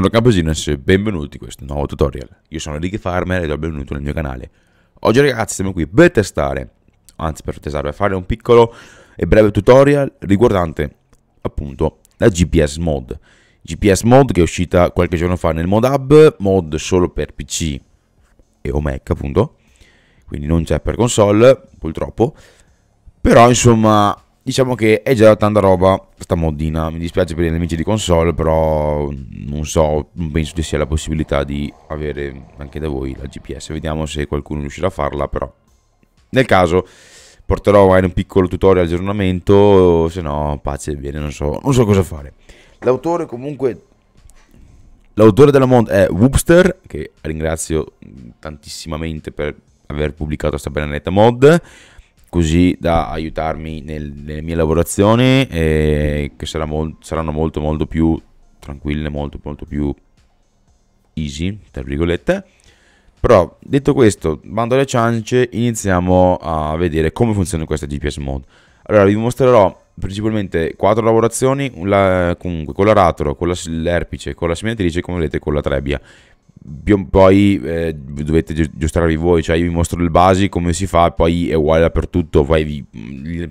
Buongiorno Campesinos e benvenuti in questo nuovo tutorial. Io sono Ricky Farmer e do il benvenuto nel mio canale. Oggi ragazzi siamo qui per testare, anzi per testare, per fare un piccolo e breve tutorial riguardante appunto la GPS Mod. GPS Mod che è uscita qualche giorno fa nel Mod Hub, mod solo per PC e o Mac appunto, quindi non c'è per console purtroppo, però insomma diciamo che è già tanta roba sta moddina mi dispiace per gli amici di console però non so non penso ci sia la possibilità di avere anche da voi la GPS vediamo se qualcuno riuscirà a farla però nel caso porterò magari un piccolo tutorial aggiornamento se no pace e bene non so, non so cosa fare l'autore comunque l'autore della mod è Woopster che ringrazio tantissimamente per aver pubblicato questa benedetta mod così da aiutarmi nel, nelle mie lavorazioni eh, che sarà mol, saranno molto molto più tranquille, molto molto più easy, tra virgolette. Però detto questo, bando alle ciance, iniziamo a vedere come funziona questa GPS mode. Allora vi mostrerò principalmente quattro lavorazioni, la, comunque con l'aratro, con la, l'erpice, con la seminatrice e come vedete con la trebbia poi eh, dovete giostrarvi voi, cioè io vi mostro il basi come si fa, poi è uguale dappertutto, poi vi,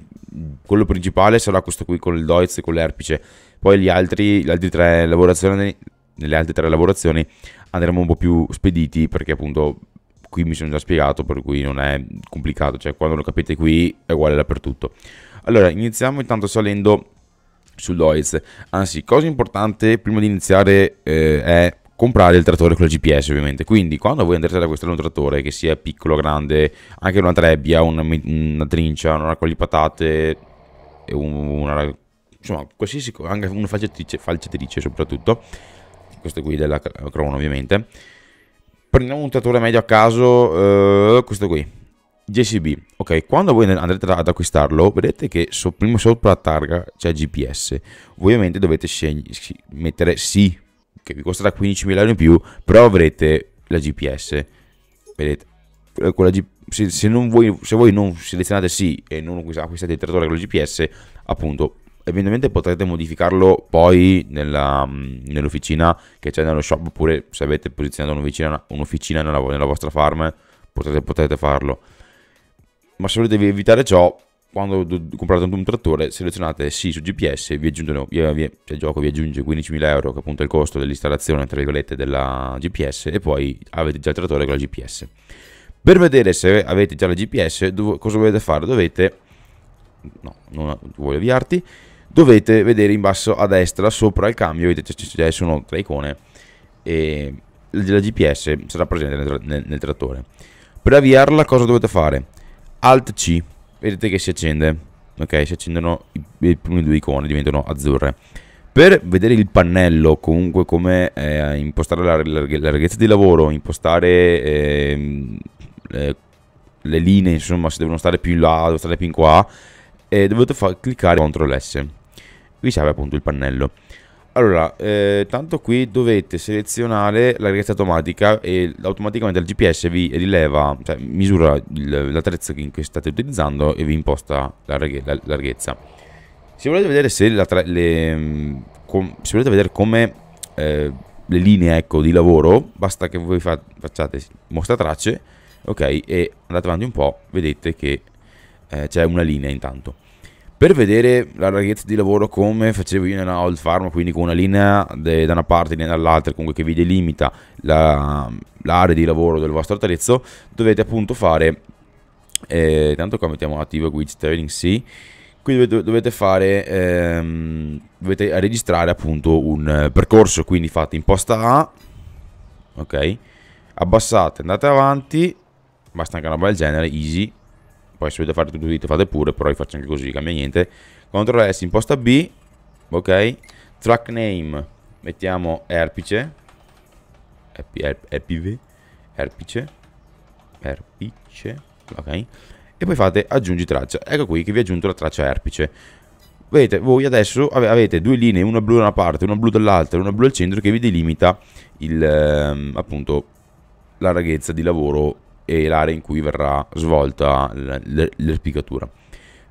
quello principale sarà questo qui con il Deutz e con l'erpice, poi gli altri, gli altri tre lavorazioni, nelle altre tre lavorazioni andremo un po' più spediti perché appunto qui mi sono già spiegato per cui non è complicato, cioè quando lo capite qui è uguale dappertutto. Allora iniziamo intanto salendo sul Deutz, anzi cosa importante prima di iniziare eh, è comprare il trattore con il GPS ovviamente quindi quando voi andrete ad acquistare un trattore che sia piccolo, grande, anche una trebbia, una, una trincia, una raccoglie patate una, insomma qualsiasi anche una falciatrice, falciatrice soprattutto questo qui della Crono ovviamente prendiamo un trattore medio a caso eh, questo qui JCB ok quando voi andrete ad acquistarlo vedete che so, prima sopra la targa c'è GPS voi ovviamente dovete mettere sì che vi costerà 15.000 euro in più, però avrete la GPS. Vedete, eh, G... se, se, voi, se, voi, non selezionate sì e non acquistate il trattore con la GPS, appunto, evidentemente potrete modificarlo poi nella, mm, nell'officina che c'è nello shop, oppure se avete posizionato un'officina, un'officina nella, nella vostra farm, potrete, potrete farlo. Ma se volete evitare ciò, quando comprate un trattore selezionate sì su GPS, vi aggiungono, via, via, cioè il gioco vi aggiunge 15.000 euro che appunto è il costo dell'installazione tra virgolette della GPS e poi avete già il trattore con la GPS. Per vedere se avete già la GPS dov- cosa dovete fare? Dovete, no, non voglio avviarti, dovete vedere in basso a destra sopra il cambio, vedete ci sono tre icone e la GPS sarà presente nel, nel, nel trattore. Per avviarla cosa dovete fare? Alt C vedete che si accende ok si accendono i, i primi due icone diventano azzurre per vedere il pannello, comunque come eh, impostare la, larghe, la, larghezza di lavoro, impostare ehm, eh, le, le, linee, insomma, se devono stare più in là, devono stare più in qua, eh, dovete cliccare CTRL S. Vi serve appunto il pannello. Allora, eh, tanto qui dovete selezionare la automatica e automaticamente il GPS vi rileva, cioè misura l'attrezzo cui state utilizzando e vi imposta la, larghezza. Se volete vedere, se la le, mm, com se volete vedere come eh, le linee ecco, di lavoro, basta che voi fa facciate mostra tracce, ok, e andate avanti un po', vedete che eh, c'è una linea intanto per vedere la larghezza di lavoro come facevo io nella Old Farm, quindi con una linea de, da una parte e linea dall'altra, comunque che vi delimita la, l'area di lavoro del vostro attrezzo, dovete appunto fare, eh, tanto qua mettiamo attivo widget trading sì, qui dovete, dovete fare, ehm, dovete registrare appunto un eh, percorso, quindi fate imposta A, ok, abbassate, andate avanti, basta anche una roba del genere, easy, poi se volete fare tutto dito fate pure, però io faccio anche così, cambia niente. Ctrl S, imposta B, ok, track name, mettiamo Erpice, Erpive, Erpice, Erpice, ok, e poi fate aggiungi traccia, ecco qui che vi ho aggiunto la traccia Erpice. Vedete, voi adesso avete due linee, una blu da una parte, una blu dall'altra, una blu al centro che vi delimita il, ehm, appunto, la larghezza di lavoro e l'area in cui verrà svolta l'erpicatura.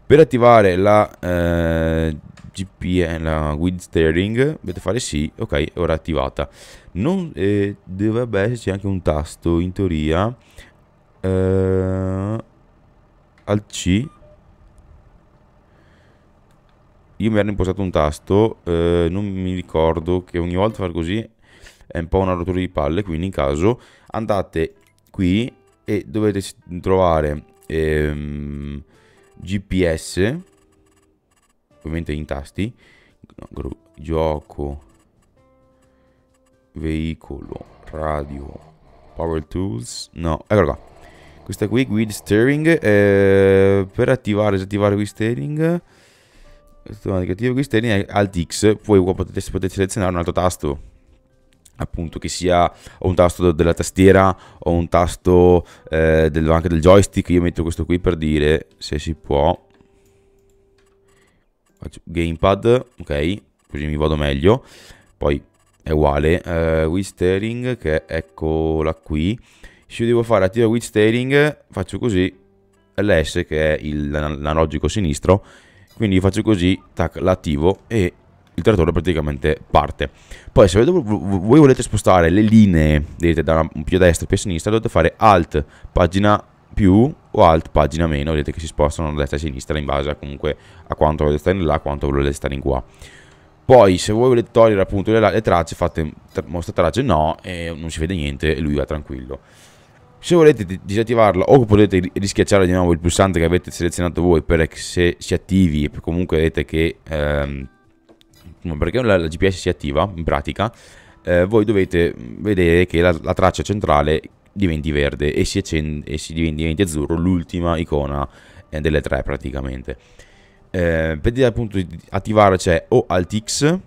Per attivare la eh, GPN, la guide steering, dovete fare sì, ok, ora è attivata. Non, eh, dovrebbe esserci anche un tasto, in teoria, eh, al C. Io mi ero impostato un tasto, eh, non mi ricordo che ogni volta fare così è un po' una rottura di palle, quindi in caso andate qui e dovete trovare ehm, GPS, ovviamente in tasti, gioco, veicolo, radio, power tools, no, eccola qua. Questa qui, guide steering, eh, per attivare e disattivare guide steering, attivare guide steering, alt X, poi potete, potete selezionare un altro tasto appunto che sia un tasto della tastiera o un tasto eh, del, anche del joystick io metto questo qui per dire se si può gamepad ok così mi vado meglio poi è uguale eh, wheel steering che eccola qui se io devo fare attiva wheel steering faccio così LS che è l'analogico sinistro quindi faccio così tac l'attivo e il trattore praticamente parte. Poi se voi volete spostare le linee, vedete da una, più a destra più a sinistra, dovete fare alt pagina più o alt pagina meno, vedete che si spostano da destra a sinistra in base a comunque a quanto volete stare in là, a quanto volete stare in qua. Poi se voi volete togliere appunto le, le tracce fate mostra tracce no e non si vede niente e lui va tranquillo. Se volete disattivarlo o potete rischiacciare di nuovo il pulsante che avete selezionato voi per se si attivi e comunque vedete che ehm, perché la, la GPS si attiva in pratica, eh, voi dovete vedere che la, la, traccia centrale diventi verde e si, accende, e si diventi, diventi, azzurro l'ultima icona eh, delle tre praticamente. Eh, per appunto attivare c'è o Alt X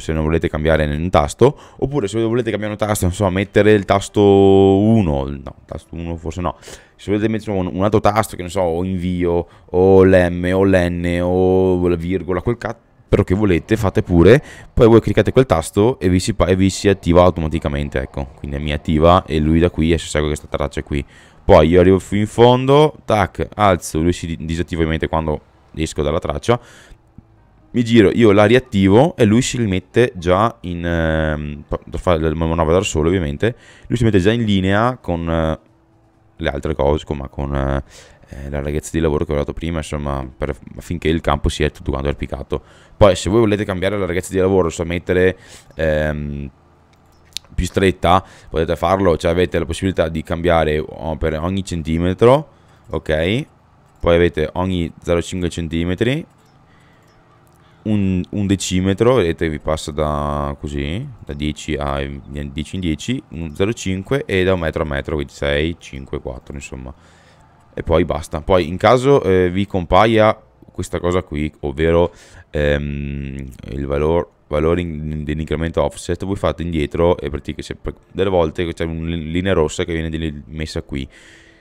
se non volete cambiare un tasto, oppure se volete cambiare un tasto, non so, mettere il tasto 1, no, tasto 1 forse no, se volete mettere un, un altro tasto, che non so, o invio, o l'M, o l'N, o la virgola, quel cazzo, però che volete fate pure poi voi cliccate quel tasto e vi si, e vi si attiva automaticamente ecco quindi mi attiva e lui da qui e si segue questa traccia qui poi io arrivo fino in fondo tac alzo lui si disattiva ovviamente quando esco dalla traccia mi giro, io la riattivo e lui si rimette già in... Ehm, per fare la manovra da solo ovviamente, lui si mette già in linea con eh, le altre cose, con, con eh, eh, la ragazza di lavoro che ho dato prima, insomma, per, affinché il campo sia tutto quanto arpicato. Poi se voi volete cambiare la ragazza di lavoro, so mettere... Ehm, più stretta potete farlo cioè avete la possibilità di cambiare per ogni centimetro ok poi avete ogni 0,5 centimetri un, un, decimetro vedete vi passa da così da 10 a 10 in 10 un 0,5 e da un metro a metro quindi 6 5 4 insomma e poi basta. Poi in caso eh, vi compaia questa cosa qui, ovvero ehm, il valore valore in, dell'incremento offset voi fate indietro e praticamente delle volte c'è una linea rossa che viene messa qui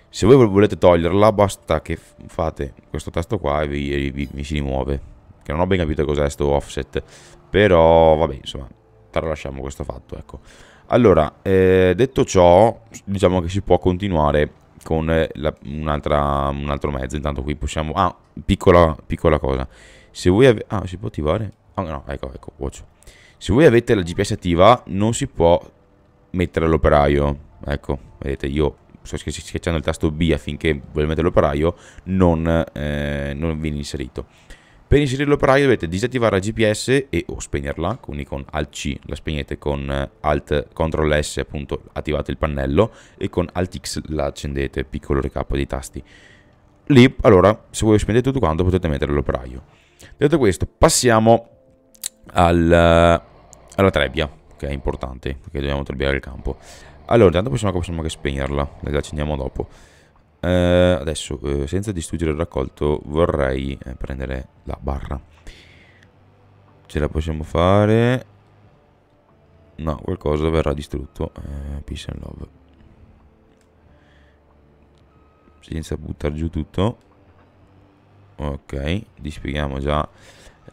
se voi volete toglierla basta che fate questo tasto qua e vi, vi, vi si rimuove che non ho ben capito cos'è questo offset però vabbè insomma tralasciamo questo fatto ecco allora eh, detto ciò diciamo che si può continuare con eh, la, un altro mezzo. Intanto qui possiamo... Ah, piccola, piccola cosa. Se voi avete... Ah, si può attivare? Ah, no, ecco, ecco, watch. Se voi avete la GPS attiva, non si può mettere l'operaio. Ecco, vedete, io sto schiacciando il tasto B affinché vuole mettere l'operaio, non, eh, non viene inserito. Per inserire l'operaio dovete disattivare la GPS e o spegnerla, quindi con Alt-C la spegnete, con eh, Alt-Ctrl-S appunto attivate il pannello e con Alt-X la accendete, piccolo recap dei tasti. Lì, allora, se voi spegnete tutto quanto potete mettere l'operaio. Detto questo, passiamo al, eh, alla trebbia, che è importante, perché dobbiamo trebbiare il campo. Allora, intanto possiamo, possiamo anche spegnerla, la accendiamo dopo. Eh, adesso, eh, senza distruggere il raccolto, vorrei eh, prendere la barra. Ce la possiamo fare. No, qualcosa verrà distrutto. Eh, peace and love. Senza buttare giù tutto. Ok, dispieghiamo già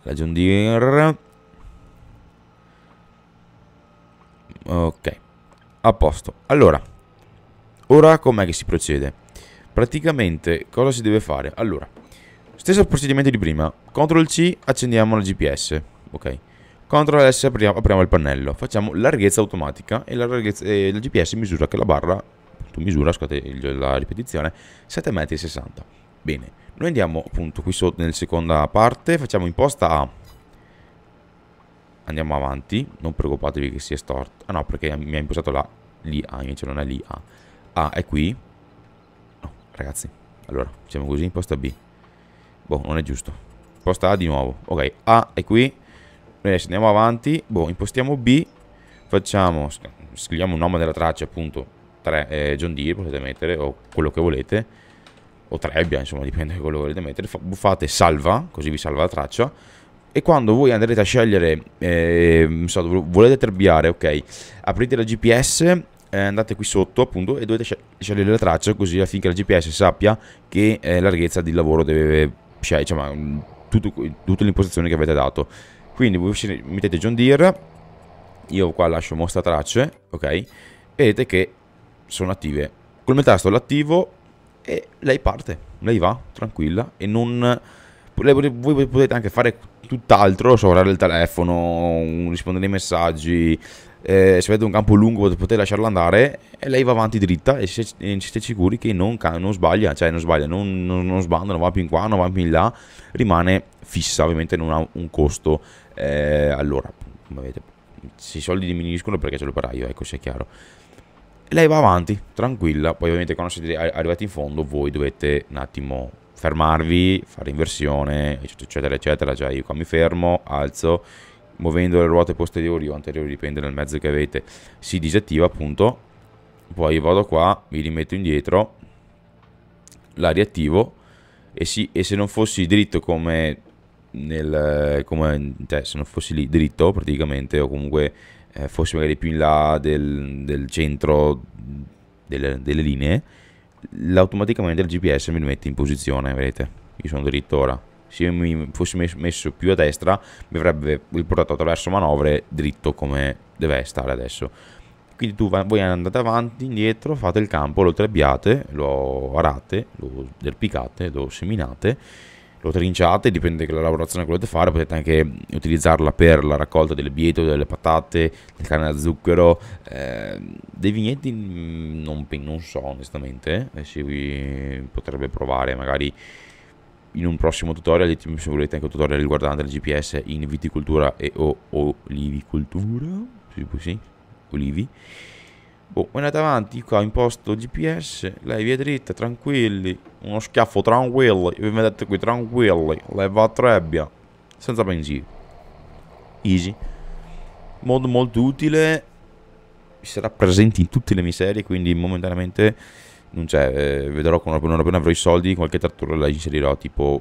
la John Deere. Ok, a posto. Allora, ora com'è che si procede? Praticamente cosa si deve fare? Allora, stesso procedimento di prima. CTRL C, accendiamo la GPS. Ok. CTRL S, apriamo, apriamo, il pannello. Facciamo larghezza automatica e la, larghezza, e la GPS misura che la barra, appunto misura, scusate la ripetizione, 7,60 m. Bene, noi andiamo appunto qui sotto nella seconda parte, facciamo imposta A. Andiamo avanti, non preoccupatevi che sia storto. Ah no, perché mi ha impostato la lì A, invece non è lì A. A è qui, Ragazzi, allora, facciamo così, posta B. Boh, non è giusto. Posta A di nuovo. Ok, A è qui. Noi adesso andiamo avanti. Boh, impostiamo B. Facciamo, scriviamo un nome della traccia, appunto. 3 eh, John Deere potete mettere, o quello che volete. O trebbia, insomma, dipende da quello che volete mettere. Fate salva, così vi salva la traccia e quando voi andrete a scegliere, eh, so, volete trebbiare, ok, aprite la GPS eh, andate qui sotto appunto e dovete scegliere la traccia così affinché la GPS sappia che eh, larghezza di lavoro deve scegliere, cioè, mm, tutto, tutta l'impostazione che avete dato. Quindi voi mettete John Deere, io qua lascio mostra tracce, ok? Vedete che sono attive. Col mio tasto l'attivo e lei parte, lei va tranquilla e non... voi potete anche fare tutt'altro, so, il telefono, rispondere ai messaggi, eh, se vede un campo lungo potete lasciarlo andare e eh, lei va avanti dritta e siete sicuri che non, non, sbaglia, cioè non sbaglia, non, non, non, sbanda, non va più in qua, non va più in là, rimane fissa, ovviamente non ha un costo. Eh, allora, come vedete, se i soldi diminuiscono perché c'è l'operaio, ecco sia chiaro. lei va avanti, tranquilla, poi ovviamente quando siete arrivati in fondo voi dovete un attimo fermarvi, fare inversione, eccetera, eccetera, cioè io qua mi fermo, alzo, muovendo le ruote posteriori o anteriori, dipende dal mezzo che avete, si disattiva appunto, poi vado qua, mi rimetto indietro, la riattivo e, si, e se non fossi dritto come nel, come, cioè, se non fossi lì dritto praticamente o comunque eh, fossi magari più in là del, del centro delle, delle linee automaticamente il GPS mi rimette in posizione vedete io sono dritto ora se io mi fossi messo più a destra mi avrebbe riportato attraverso manovre dritto come deve stare adesso quindi tu, voi andate avanti, indietro, fate il campo, lo trebbiate, lo arate, lo derpicate, lo seminate, lo trinciate, dipende dalla lavorazione che volete fare, potete anche utilizzarla per la raccolta delle bieto, delle patate, del canna da zucchero, eh, dei vigneti mm, non, non so onestamente, eh, se vi potrebbe provare magari in un prossimo tutorial ditemi se volete anche un tutorial riguardante il GPS in viticoltura e o olivicoltura sì, sì, olivi boh, andate avanti qua imposto GPS lei via dritta tranquilli uno schiaffo tranquilli vi vedete qui tranquilli lei va a trebbia senza benzina easy modo molto utile sarà presente in tutte le mie serie quindi momentaneamente non c'è, eh, vedrò quando, non appena avrò i soldi, qualche trattura la inserirò tipo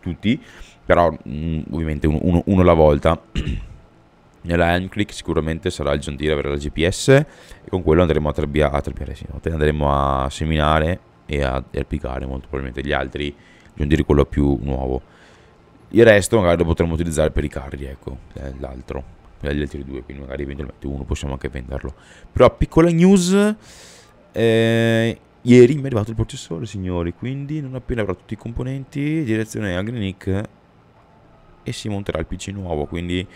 tutti, però mh, mm, ovviamente uno, uno, uno, alla volta. Nella handclick sicuramente sarà il John Deere avrà la GPS e con quello andremo a, trabbia, a trabbiare, sì, andremo a seminare e a, e a piccare molto probabilmente gli altri, John Deere quello più nuovo. Il resto magari lo potremo utilizzare per i carri, ecco, l'altro gli altri due, quindi magari eventualmente uno possiamo anche venderlo. Però piccola news, eh, Ieri mi è arrivato il processore, signori, quindi non appena avrò tutti i componenti, direzione AgriNic e si monterà il PC nuovo, quindi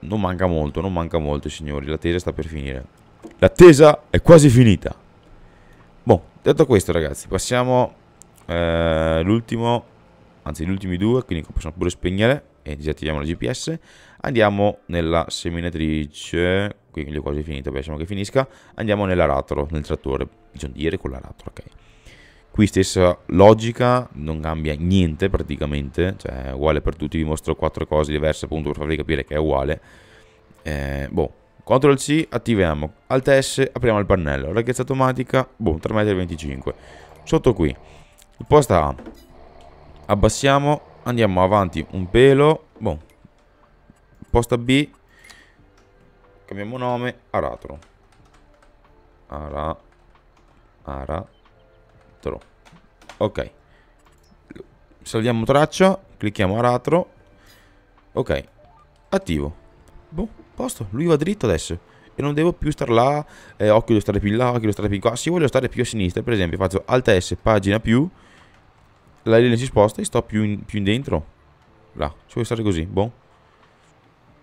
non manca molto, non manca molto, signori, l'attesa sta per finire. L'attesa è quasi finita. Boh, detto questo, ragazzi, passiamo eh, l'ultimo, anzi gli ultimi due, quindi possiamo pure spegnere e disattiviamo la GPS. Andiamo nella seminatrice, quindi è quasi finita, lasciamo che finisca. Andiamo nell'aratro, nel trattore bisogna dire con l'aratro, ok. Qui stessa logica, non cambia niente praticamente, cioè è uguale per tutti, vi mostro quattro cose diverse appunto per farvi capire che è uguale. Eh, boh, CTRL C, attiviamo, Alt S, apriamo il pannello, racchezza automatica, boh, 3,25 m. Sotto qui, posta A, abbassiamo Andiamo avanti un pelo. Boh. Posta B. Cambiamo nome. Aratro. Ara. Aratro. Ok. Salviamo traccia. Clicchiamo aratro. Ok. Attivo. Boh, posto. Lui va dritto adesso e non devo più star là, eh, occhio devo stare più là, occhio devo stare più qua, se voglio stare più a sinistra per esempio faccio alt S, pagina più la linea si sposta e sto più in, più in dentro. Là, ci vuoi stare così, boh.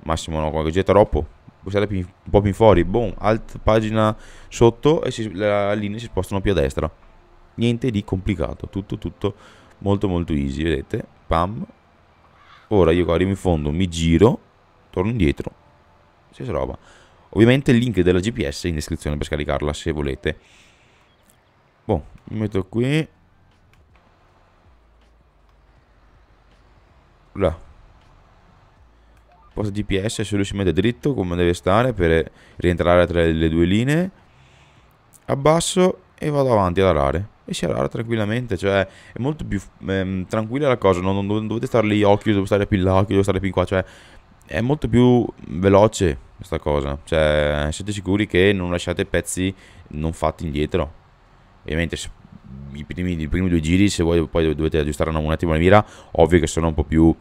Massimo no, che getta troppo. Puoi stare più, un po' più in fuori, boh. Alt pagina sotto e si, la linea si spostano più a destra. Niente di complicato, tutto, tutto molto molto easy, vedete? Pam. Ora io qua arrivo in fondo, mi giro, torno indietro. Stessa roba. Ovviamente il link della GPS è in descrizione per scaricarla se volete. Boh, mi metto qui. là posto GPS se lui si mette dritto come deve stare per rientrare tra le due linee abbasso e vado avanti ad arare e si arara tranquillamente cioè è molto più ehm, tranquilla la cosa non, non, dovete stare lì occhio devo stare più là occhio devo stare più in qua cioè è molto più veloce questa cosa cioè siete sicuri che non lasciate pezzi non fatti indietro ovviamente se i primi, i primi due giri, se voi poi dovete aggiustare un attimo la mira, ovvio che sono un po' più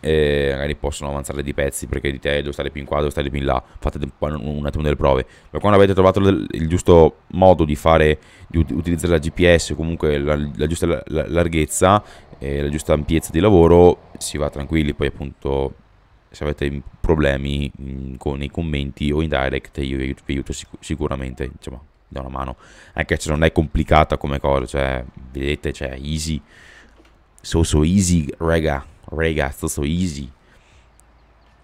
e eh, magari possono avanzare di pezzi perché di te devo stare più in qua, devo stare più in là, fate un attimo delle prove, ma quando avete trovato il giusto modo di fare, di utilizzare la GPS, comunque la, la giusta larghezza e la giusta ampiezza di lavoro, si va tranquilli, poi appunto se avete problemi con i commenti o in direct io vi aiuto, vi aiuto sicuramente, diciamo dà una mano, anche se non è complicata come cosa, cioè, vedete, cioè, easy, so so easy, raga, raga, so so easy.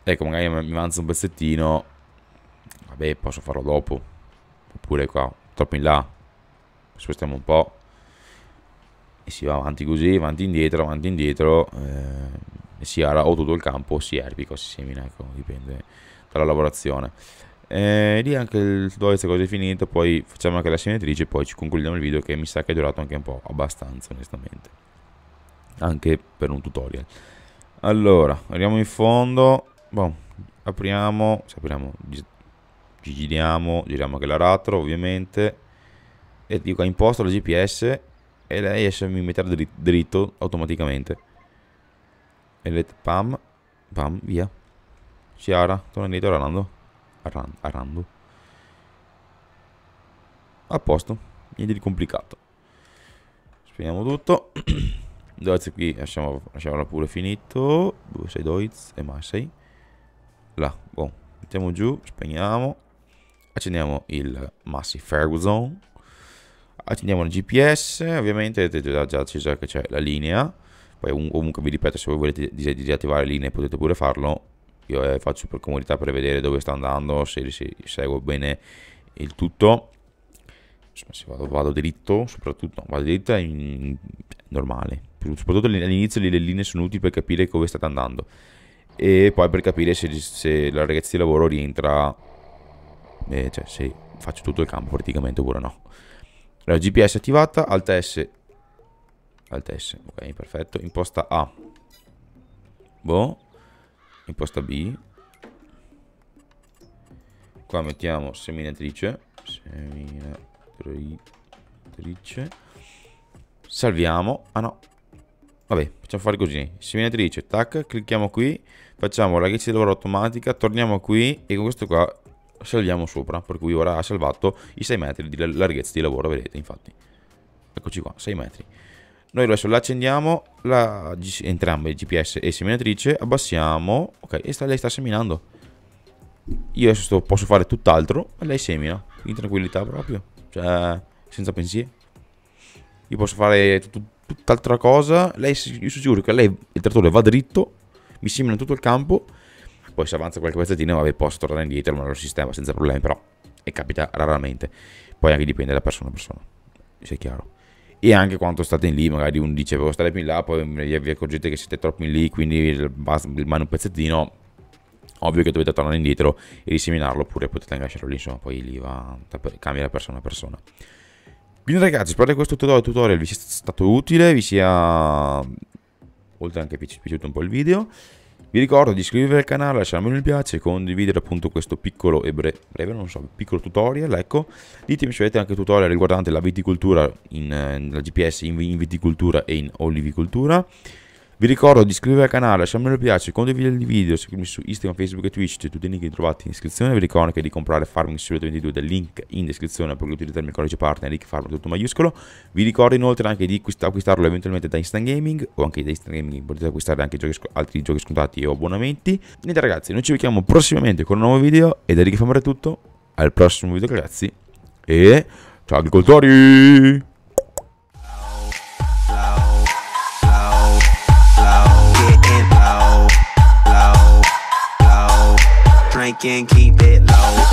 Ecco, magari mi manzo un pezzettino, vabbè, posso farlo dopo, oppure qua, troppo in là, spostiamo un po', e si va avanti così, avanti indietro, avanti indietro, eh, e si ara o tutto il campo o si erpica o si semina, ecco, dipende dalla lavorazione. E eh, lì anche il tutorial cose è finito, poi facciamo anche la simmetrice e poi ci concludiamo il video che mi sa che è durato anche un po' abbastanza onestamente. Anche per un tutorial. Allora, arriviamo in fondo. Boh, apriamo, cioè apriamo, ci giriamo, giriamo anche l'aratro ovviamente. E dico, imposto la GPS e lei esce mi metterà dritto, automaticamente. E let, pam, pam, via. Ciara, torna indietro Orlando. Arando. A posto, niente di complicato. Spegniamo tutto. Doiz qui, lasciamo, lasciamola pure finito. 6 Doiz e Massey. Là, boh, mettiamo giù, spegniamo. Accendiamo il Massi Ferguson. Accendiamo il GPS, ovviamente avete già, acceso che c'è la linea. Poi comunque vi ripeto, se voi volete disattivare linee potete pure farlo occhio e eh, faccio per comodità per vedere dove sta andando, se, se seguo bene il tutto. Se vado, vado dritto, soprattutto no, vado dritto è normale. Soprattutto all'inizio le linee sono utili per capire dove state andando. E poi per capire se, se la ragazza di lavoro rientra, eh, cioè se faccio tutto il campo praticamente oppure no. La GPS attivata, alta S. Alta S, ok, perfetto. Imposta A. Boh, imposta B qua mettiamo seminatrice seminatrice salviamo ah no vabbè facciamo fare così seminatrice tac clicchiamo qui facciamo la ghiaccia di lavoro automatica torniamo qui e con questo qua salviamo sopra per cui ora ha salvato i 6 metri di larghezza di lavoro vedete infatti eccoci qua 6 metri noi adesso la accendiamo, la, entrambe GPS e seminatrice, abbassiamo, ok, e sta, lei sta seminando. Io adesso sto, posso fare tutt'altro, e lei semina, in tranquillità proprio, cioè senza pensieri. Io posso fare tutt'altra cosa, lei, io sono sicuro che lei, il trattore va dritto, mi semina tutto il campo, poi se avanza qualche pezzettino, vabbè, posso tornare indietro, ma lo sistema senza problemi, però, e capita raramente. Poi anche dipende da persona a persona, se chiaro e anche quanto state in lì, magari uno dice volevo stare più in là, poi vi accorgete che siete troppo in lì, quindi rimane un pezzettino, ovvio che dovete tornare indietro e riseminarlo oppure potete anche lasciarlo lì, insomma, poi lì va, cambia da persona a persona. Quindi ragazzi, spero che questo tutorial vi sia stato utile, vi sia oltre anche che vi sia piaciuto un po' il video. Vi ricordo di iscrivervi al canale, lasciarmi un mi piace, condividere appunto questo piccolo e breve, breve non so, piccolo tutorial, ecco. Ditemi se avete anche tutorial riguardante la viticoltura, in, eh, la GPS in, in viticoltura e in olivicoltura. Vi ricordo di iscrivervi al canale, lasciarmi un piace, condividere il video, seguirmi su Instagram, Facebook e Twitch, tutti i link li trovate in descrizione. Vi ricordo anche di comprare Farming Solito 22 del link in descrizione per utilizzare il mio codice partner Rick Farm, tutto maiuscolo. Vi ricordo inoltre anche di acquistarlo eventualmente da Instant Gaming o anche da Instant Gaming potete acquistare anche giochi altri giochi scontati o abbonamenti. Niente ragazzi, noi ci vediamo prossimamente con un nuovo video e da Rick Farm è tutto. Al prossimo video ragazzi e ciao agricoltori! mic and keep it low.